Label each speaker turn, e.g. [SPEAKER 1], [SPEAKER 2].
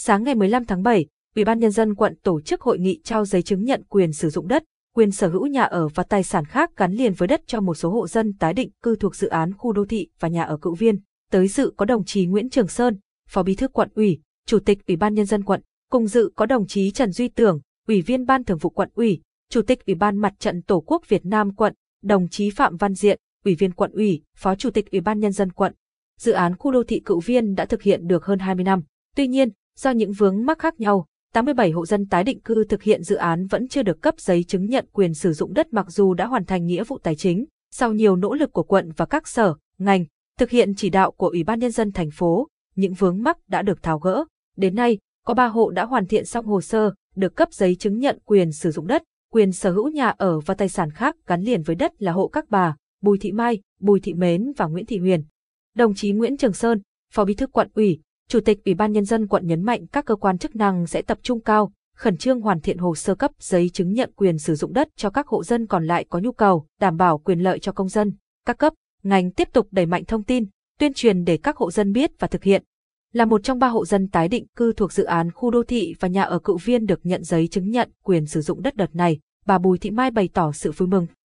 [SPEAKER 1] Sáng ngày 15 tháng 7, Ủy ban nhân dân quận tổ chức hội nghị trao giấy chứng nhận quyền sử dụng đất, quyền sở hữu nhà ở và tài sản khác gắn liền với đất cho một số hộ dân tái định cư thuộc dự án khu đô thị và nhà ở Cựu Viên. Tới dự có đồng chí Nguyễn Trường Sơn, Phó Bí thư quận ủy, Chủ tịch Ủy ban nhân dân quận, cùng dự có đồng chí Trần Duy Tưởng, Ủy viên Ban Thường vụ quận ủy, Chủ tịch Ủy ban Mặt trận Tổ quốc Việt Nam quận, đồng chí Phạm Văn Diện, Ủy viên quận ủy, Phó Chủ tịch Ủy ban nhân dân quận. Dự án khu đô thị Cựu Viên đã thực hiện được hơn 20 năm. Tuy nhiên, Do những vướng mắc khác nhau, 87 hộ dân tái định cư thực hiện dự án vẫn chưa được cấp giấy chứng nhận quyền sử dụng đất mặc dù đã hoàn thành nghĩa vụ tài chính. Sau nhiều nỗ lực của quận và các sở, ngành, thực hiện chỉ đạo của Ủy ban Nhân dân thành phố, những vướng mắc đã được tháo gỡ. Đến nay, có 3 hộ đã hoàn thiện xong hồ sơ, được cấp giấy chứng nhận quyền sử dụng đất, quyền sở hữu nhà ở và tài sản khác gắn liền với đất là hộ các bà Bùi Thị Mai, Bùi Thị Mến và Nguyễn Thị Huyền. Đồng chí Nguyễn Trường Sơn, Phó Bí thư quận ủy, Chủ tịch Ủy ban Nhân dân quận nhấn mạnh các cơ quan chức năng sẽ tập trung cao, khẩn trương hoàn thiện hồ sơ cấp giấy chứng nhận quyền sử dụng đất cho các hộ dân còn lại có nhu cầu, đảm bảo quyền lợi cho công dân. Các cấp, ngành tiếp tục đẩy mạnh thông tin, tuyên truyền để các hộ dân biết và thực hiện. Là một trong ba hộ dân tái định cư thuộc dự án khu đô thị và nhà ở cựu viên được nhận giấy chứng nhận quyền sử dụng đất đợt này, bà Bùi Thị Mai bày tỏ sự vui mừng.